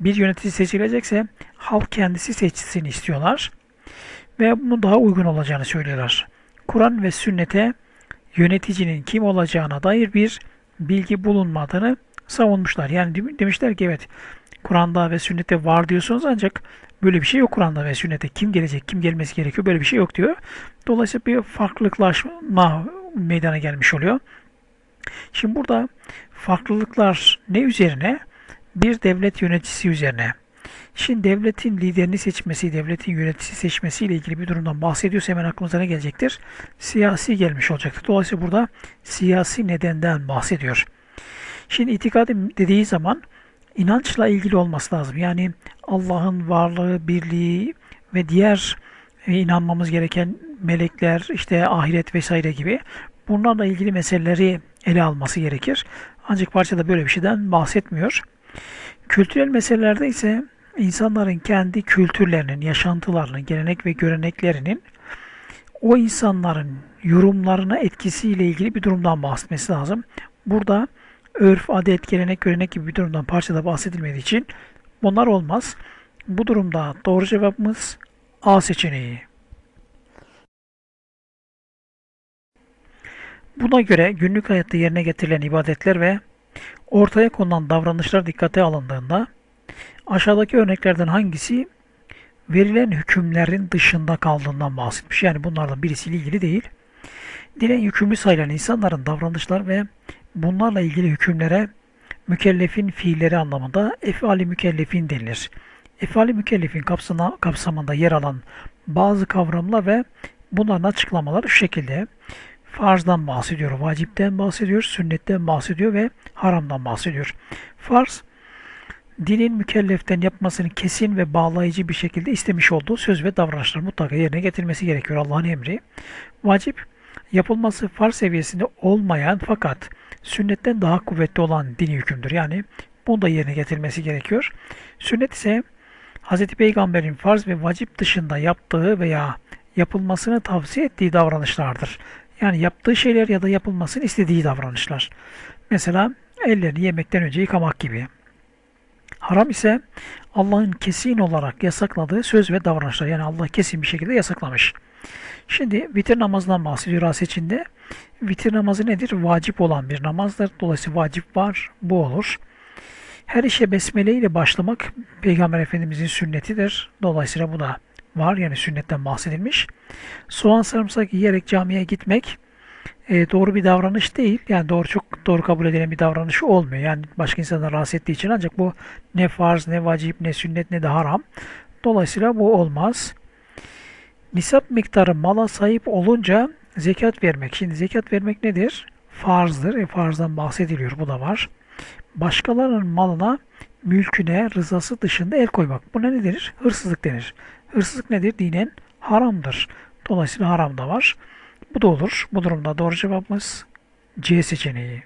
[SPEAKER 4] bir yönetici seçilecekse halk kendisi seçsin istiyorlar ve bunun daha uygun olacağını söylüyorlar. Kur'an ve sünnete yöneticinin kim olacağına dair bir bilgi bulunmadığını savunmuşlar. Yani demişler ki evet Kur'an'da ve sünnette var diyorsunuz ancak böyle bir şey yok Kur'an'da ve sünnette. Kim gelecek, kim gelmesi gerekiyor böyle bir şey yok diyor. Dolayısıyla bir farklılıklaşma meydana gelmiş oluyor. Şimdi burada farklılıklar ne üzerine? Bir devlet yöneticisi üzerine. Şimdi devletin liderini seçmesi, devletin yöneticisi ile ilgili bir durumdan bahsediyorsa hemen aklınıza ne gelecektir? Siyasi gelmiş olacaktır. Dolayısıyla burada siyasi nedenden bahsediyor. Şimdi itikadi dediği zaman inançla ilgili olması lazım. Yani Allah'ın varlığı, birliği ve diğer e, inanmamız gereken melekler, işte ahiret vesaire gibi bunlarla ilgili meseleleri ele alması gerekir. Ancak parçada böyle bir şeyden bahsetmiyor. Kültürel meselelerde ise insanların kendi kültürlerinin, yaşantılarının, gelenek ve göreneklerinin o insanların yorumlarına etkisiyle ilgili bir durumdan bahsetmesi lazım. Burada örf, adet, gelenek, görenek gibi bir durumdan parçada bahsedilmediği için bunlar olmaz. Bu durumda doğru cevabımız A seçeneği. Buna göre günlük hayatta yerine getirilen ibadetler ve ortaya konulan davranışlar dikkate alındığında Aşağıdaki örneklerden hangisi verilen hükümlerin dışında kaldığından bahsetmiş. Yani bunlardan birisiyle ilgili değil. Dilen yükümlü sayılan insanların davranışlar ve bunlarla ilgili hükümlere mükellefin fiilleri anlamında efali mükellefin denilir. Efali mükellefin kapsana, kapsamında yer alan bazı kavramlar ve bunların açıklamaları şu şekilde. Farzdan bahsediyor, vacipten bahsediyor, sünnetten bahsediyor ve haramdan bahsediyor. Farz dinin mükelleften yapmasını kesin ve bağlayıcı bir şekilde istemiş olduğu söz ve davranışları mutlaka yerine getirmesi gerekiyor Allah'ın emri. Vacip, yapılması farz seviyesinde olmayan fakat sünnetten daha kuvvetli olan dini hükümdür. Yani bunu da yerine getirmesi gerekiyor. Sünnet ise Hz. Peygamber'in farz ve vacip dışında yaptığı veya yapılmasını tavsiye ettiği davranışlardır. Yani yaptığı şeyler ya da yapılmasını istediği davranışlar. Mesela ellerini yemekten önce yıkamak gibi. Haram ise Allah'ın kesin olarak yasakladığı söz ve davranışlar. Yani Allah kesin bir şekilde yasaklamış. Şimdi vitir namazından bahsediyor Ras içinde. Vitir namazı nedir? Vacip olan bir namazdır. Dolayısıyla vacip var. Bu olur. Her işe besmele ile başlamak Peygamber Efendimizin sünnetidir. Dolayısıyla bu da var. Yani sünnetten bahsedilmiş. Soğan sarımsak yiyerek camiye gitmek e, doğru bir davranış değil. Yani doğru çok doğru kabul edilen bir davranış olmuyor. Yani başka insanları rahatsız ettiği için ancak bu ne farz, ne vacip, ne sünnet, ne de haram. Dolayısıyla bu olmaz. Nisap miktarı mala sahip olunca zekat vermek. Şimdi zekat vermek nedir? Farzdır. E, farzdan bahsediliyor. Bu da var. Başkalarının malına, mülküne, rızası dışında el koymak. Bu ne denir? Hırsızlık denir. Hırsızlık nedir? Dinen haramdır. Dolayısıyla haram da var. Bu da olur. Bu durumda doğru cevabımız C seçeneği.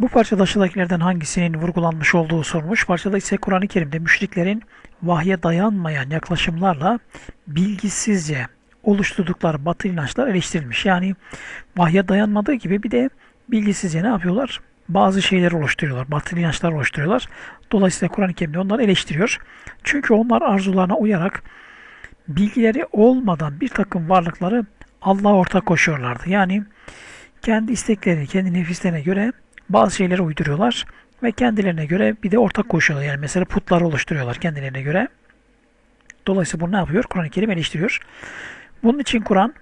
[SPEAKER 4] Bu parçada aşağıdakilerden hangisinin vurgulanmış olduğu sormuş. Parçada ise Kur'an-ı Kerim'de müşriklerin vahye dayanmayan yaklaşımlarla bilgisizce oluşturdukları batı inançlar eleştirilmiş. Yani vahye dayanmadığı gibi bir de bilgisizce ne yapıyorlar? Bazı şeyler oluşturuyorlar, batı inançlar oluşturuyorlar. Dolayısıyla Kur'an-ı Kerim'de onları eleştiriyor. Çünkü onlar arzularına uyarak bilgileri olmadan bir takım varlıkları Allah'a ortak koşuyorlardı. Yani kendi isteklerine, kendi nefislerine göre bazı şeyleri uyduruyorlar ve kendilerine göre bir de ortak koşuyorlar. Yani mesela putlar oluşturuyorlar kendilerine göre. Dolayısıyla bunu ne yapıyor? Kur'an-ı Kerim eleştiriyor. Bunun için Kur'an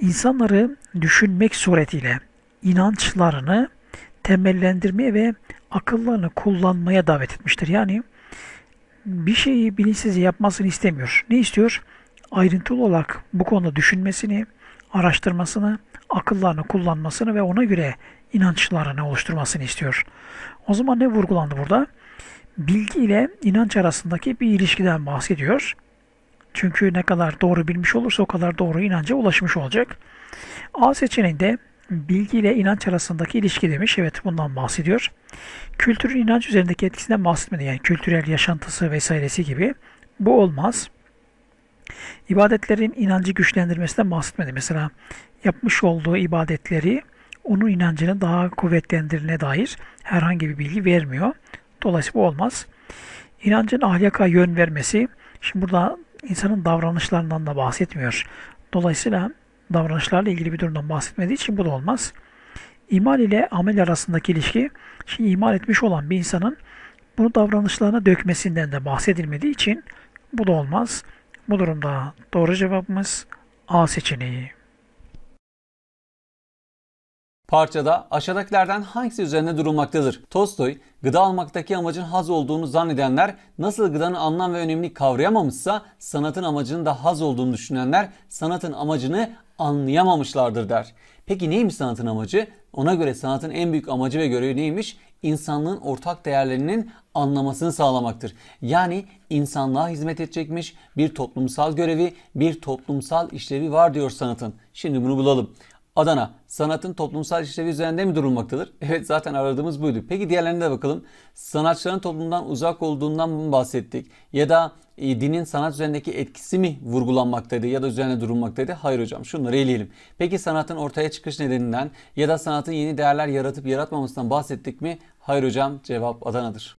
[SPEAKER 4] insanları düşünmek suretiyle inançlarını temellendirmeye ve akıllarını kullanmaya davet etmiştir. Yani bir şeyi bilinçsizce yapmasını istemiyor. Ne istiyor? ayrıntılı olarak bu konuda düşünmesini, araştırmasını, akıllarını kullanmasını ve ona göre inançlarını oluşturmasını istiyor. O zaman ne vurgulandı burada? Bilgi ile inanç arasındaki bir ilişkiden bahsediyor. Çünkü ne kadar doğru bilmiş olursa o kadar doğru inanca ulaşmış olacak. A seçeneğinde bilgi ile inanç arasındaki ilişki demiş. Evet bundan bahsediyor. Kültürün inanç üzerindeki etkisinden bahsetmedi. Yani kültürel yaşantısı vesairesi gibi. Bu olmaz. İbadetlerin inancı güçlendirmesinden bahsetmedi. Mesela yapmış olduğu ibadetleri onun inancını daha kuvvetlendirine dair herhangi bir bilgi vermiyor. Dolayısıyla olmaz. İnancın ahlaka yön vermesi, şimdi burada insanın davranışlarından da bahsetmiyor. Dolayısıyla davranışlarla ilgili bir durumdan bahsetmediği için bu da olmaz. İmal ile amel arasındaki ilişki, şimdi imal etmiş olan bir insanın bunu davranışlarına dökmesinden de bahsedilmediği için bu da olmaz. Bu durumda doğru cevabımız A seçeneği.
[SPEAKER 3] Parçada aşağıdakilerden hangisi üzerine durulmaktadır? Tolstoy, gıda almaktaki amacın haz olduğunu zannedenler nasıl gıdanın anlam ve önemini kavrayamamışsa sanatın amacının da haz olduğunu düşünenler sanatın amacını anlayamamışlardır der. Peki neymiş sanatın amacı? Ona göre sanatın en büyük amacı ve görevi neymiş? insanlığın ortak değerlerinin anlamasını sağlamaktır. Yani insanlığa hizmet edecekmiş bir toplumsal görevi, bir toplumsal işlevi var diyor sanatın. Şimdi bunu bulalım. Adana sanatın toplumsal işlevi üzerinde mi durulmaktadır? Evet zaten aradığımız buydu. Peki diğerlerine de bakalım. Sanatçıların toplumdan uzak olduğundan mı bahsettik? Ya da e, dinin sanat üzerindeki etkisi mi vurgulanmaktaydı ya da üzerine durulmaktaydı? Hayır hocam şunları eleyelim. Peki sanatın ortaya çıkış nedeninden ya da sanatın yeni değerler yaratıp yaratmamasından bahsettik mi? Hayır hocam cevap Adana'dır.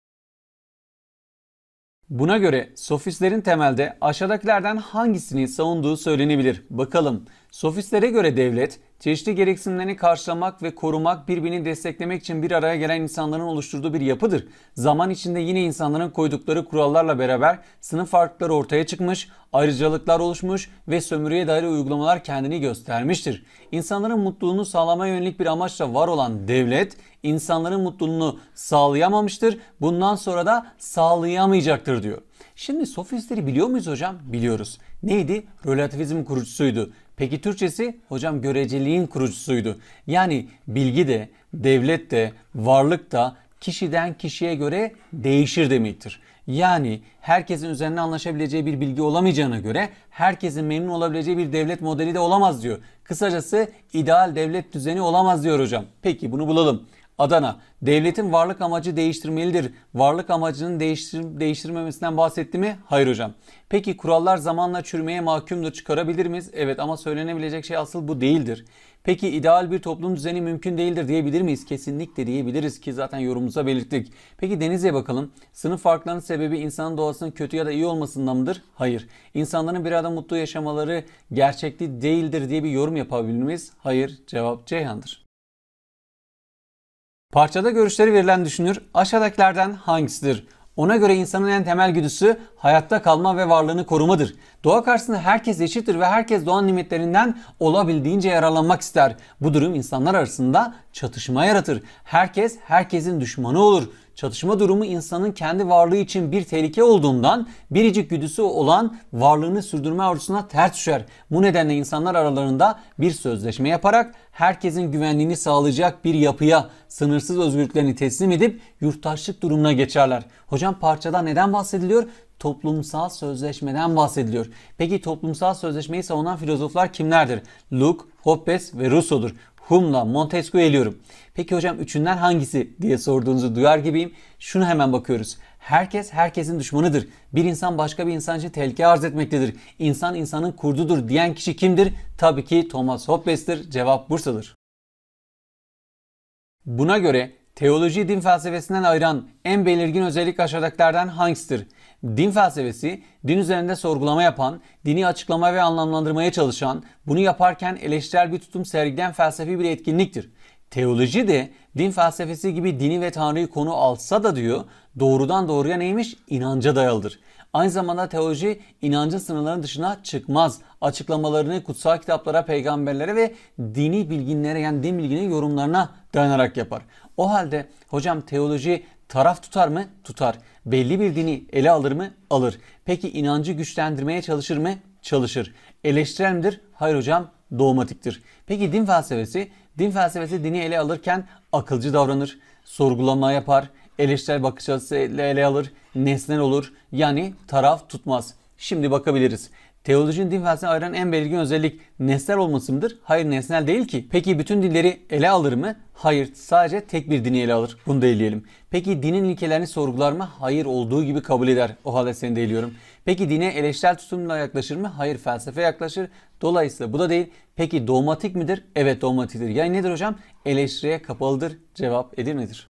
[SPEAKER 3] Buna göre sofistlerin temelde aşağıdakilerden hangisini savunduğu söylenebilir. Bakalım Sofistlere göre devlet, çeşitli gereksinimlerini karşılamak ve korumak, birbirini desteklemek için bir araya gelen insanların oluşturduğu bir yapıdır. Zaman içinde yine insanların koydukları kurallarla beraber sınıf farklılıkları ortaya çıkmış, ayrıcalıklar oluşmuş ve sömürüye dair uygulamalar kendini göstermiştir. İnsanların mutluluğunu sağlamaya yönelik bir amaçla var olan devlet, insanların mutluluğunu sağlayamamıştır, bundan sonra da sağlayamayacaktır diyor. Şimdi sofistleri biliyor muyuz hocam? Biliyoruz. Neydi? Relativizm kurucusuydu. Peki Türkçesi hocam göreceliğin kurucusuydu. Yani bilgi de, devlet de, varlık da kişiden kişiye göre değişir demektir. Yani herkesin üzerine anlaşabileceği bir bilgi olamayacağına göre herkesin memnun olabileceği bir devlet modeli de olamaz diyor. Kısacası ideal devlet düzeni olamaz diyor hocam. Peki bunu bulalım. Adana. Devletin varlık amacı değiştirmelidir. Varlık amacının değiştir değiştirmemesinden bahsetti mi? Hayır hocam. Peki kurallar zamanla çürümeye mahkumdur çıkarabilir miyiz? Evet ama söylenebilecek şey asıl bu değildir. Peki ideal bir toplum düzeni mümkün değildir diyebilir miyiz? Kesinlikle diyebiliriz ki zaten yorumumuza belirttik. Peki Deniz'e bakalım. Sınıf farklarının sebebi insanın doğasının kötü ya da iyi olmasından mıdır? Hayır. İnsanların bir arada mutlu yaşamaları gerçekli değildir diye bir yorum yapabilir miyiz? Hayır. Cevap Ceyhan'dır. Parçada görüşleri verilen düşünür aşağıdakilerden hangisidir? Ona göre insanın en temel güdüsü hayatta kalma ve varlığını korumadır. Doğa karşısında herkes eşittir ve herkes doğan nimetlerinden olabildiğince yararlanmak ister. Bu durum insanlar arasında çatışma yaratır. Herkes herkesin düşmanı olur. Çatışma durumu insanın kendi varlığı için bir tehlike olduğundan biricik güdüsü olan varlığını sürdürme arzusuna ters düşer. Bu nedenle insanlar aralarında bir sözleşme yaparak herkesin güvenliğini sağlayacak bir yapıya sınırsız özgürlüklerini teslim edip yurttaşlık durumuna geçerler. Hocam parçada neden bahsediliyor? toplumsal sözleşmeden bahsediliyor. Peki toplumsal sözleşmeyi savunan filozoflar kimlerdir? Luke, Hobbes ve Rousseau'dur. Hume'la Montesquieu eliyorum. Peki hocam üçünden hangisi diye sorduğunuzu duyar gibiyim. Şunu hemen bakıyoruz. Herkes herkesin düşmanıdır. Bir insan başka bir insan için tehlike arz etmektedir. İnsan insanın kurdudur diyen kişi kimdir? Tabii ki Thomas Hobbes'tir. Cevap Bursa'dır. Buna göre teoloji din felsefesinden ayıran en belirgin özellik aşağıdakilerden hangisidir? Din felsefesi, din üzerinde sorgulama yapan, dini açıklama ve anlamlandırmaya çalışan, bunu yaparken eleştirel bir tutum sergileyen felsefi bir etkinliktir. Teoloji de din felsefesi gibi dini ve Tanrı'yı konu alsa da diyor, doğrudan doğruya neymiş? İnanca dayalıdır. Aynı zamanda teoloji inancı sınırlarının dışına çıkmaz. Açıklamalarını kutsal kitaplara, peygamberlere ve dini bilginlere yani din bilginin yorumlarına dayanarak yapar. O halde hocam teoloji taraf tutar mı? Tutar. Belli bir dini ele alır mı? Alır. Peki inancı güçlendirmeye çalışır mı? Çalışır. Eleştirel midir? Hayır hocam dogmatiktir. Peki din felsefesi? Din felsefesi dini ele alırken akılcı davranır, sorgulama yapar, eleştirel bakış açısıyla ele alır, nesnel olur. Yani taraf tutmaz. Şimdi bakabiliriz. Teolojinin din felsefesini ayıran en belirgin özellik nesnel olması mıdır? Hayır nesnel değil ki. Peki bütün dilleri ele alır mı? Hayır sadece tek bir dini ele alır. Bunu da eleyelim. Peki dinin ilkelerini sorgular mı? Hayır olduğu gibi kabul eder. O halde seni de eliyorum. Peki dine eleştirel tutumla yaklaşır mı? Hayır felsefe yaklaşır. Dolayısıyla bu da değil. Peki dogmatik midir? Evet dogmatiktir. Yani nedir hocam? Eleştiriye kapalıdır. Cevap Edirne'dir.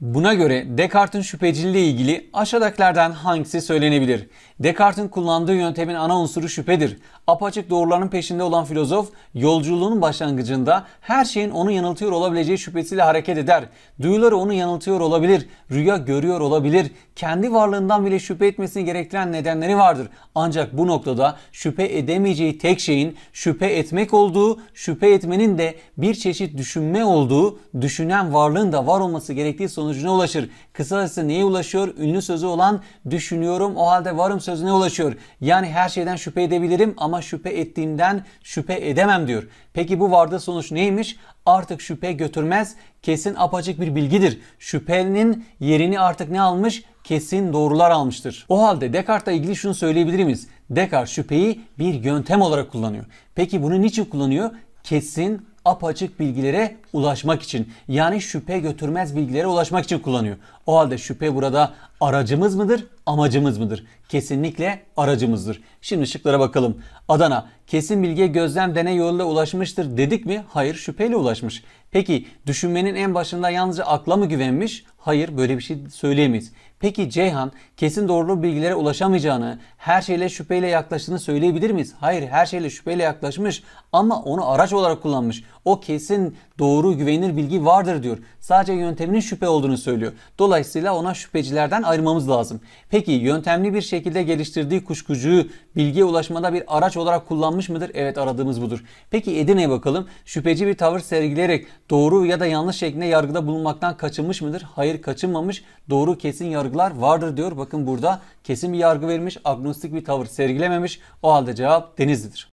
[SPEAKER 3] Buna göre Descartes'in şüpheciliği ile ilgili aşağıdakilerden hangisi söylenebilir? Descartes'in kullandığı yöntemin ana unsuru şüphedir. Apaçık doğruların peşinde olan filozof yolculuğunun başlangıcında her şeyin onu yanıltıyor olabileceği şüphesiyle hareket eder. Duyuları onu yanıltıyor olabilir, rüya görüyor olabilir, kendi varlığından bile şüphe etmesini gerektiren nedenleri vardır. Ancak bu noktada şüphe edemeyeceği tek şeyin şüphe etmek olduğu, şüphe etmenin de bir çeşit düşünme olduğu, düşünen varlığın da var olması gerektiği sonucuna ulaşır. Kısacası neye ulaşıyor? Ünlü sözü olan düşünüyorum o halde varım sözüne ulaşıyor. Yani her şeyden şüphe edebilirim ama şüphe ettiğimden şüphe edemem diyor. Peki bu vardı sonuç neymiş? Artık şüphe götürmez kesin apaçık bir bilgidir. Şüphenin yerini artık ne almış? kesin doğrular almıştır. O halde Descartes'la ilgili şunu söyleyebilir miyiz? Descartes şüpheyi bir yöntem olarak kullanıyor. Peki bunu niçin kullanıyor? Kesin apaçık bilgilere ulaşmak için yani şüphe götürmez bilgilere ulaşmak için kullanıyor. O halde şüphe burada aracımız mıdır, amacımız mıdır? Kesinlikle aracımızdır. Şimdi şıklara bakalım. Adana kesin bilgiye gözlem deney yoluyla ulaşmıştır dedik mi? Hayır şüpheyle ulaşmış. Peki düşünmenin en başında yalnızca akla mı güvenmiş? Hayır böyle bir şey söyleyemeyiz. Peki Ceyhan kesin doğru bilgilere ulaşamayacağını, her şeyle şüpheyle yaklaştığını söyleyebilir miyiz? Hayır her şeyle şüpheyle yaklaşmış ama onu araç olarak kullanmış. O kesin doğru güvenilir bilgi vardır diyor. Sadece yönteminin şüphe olduğunu söylüyor. Dolayısıyla ona şüphecilerden ayırmamız lazım. Peki yöntemli bir şekilde geliştirdiği kuşkucuğu bilgiye ulaşmada bir araç olarak kullanmış mıdır? Evet aradığımız budur. Peki Edirne'ye bakalım. Şüpheci bir tavır sergileyerek doğru ya da yanlış şeklinde yargıda bulunmaktan kaçınmış mıdır? Hayır kaçınmamış. Doğru kesin yargılar vardır diyor. Bakın burada kesin bir yargı vermiş. Agnostik bir tavır sergilememiş. O halde cevap Denizli'dir.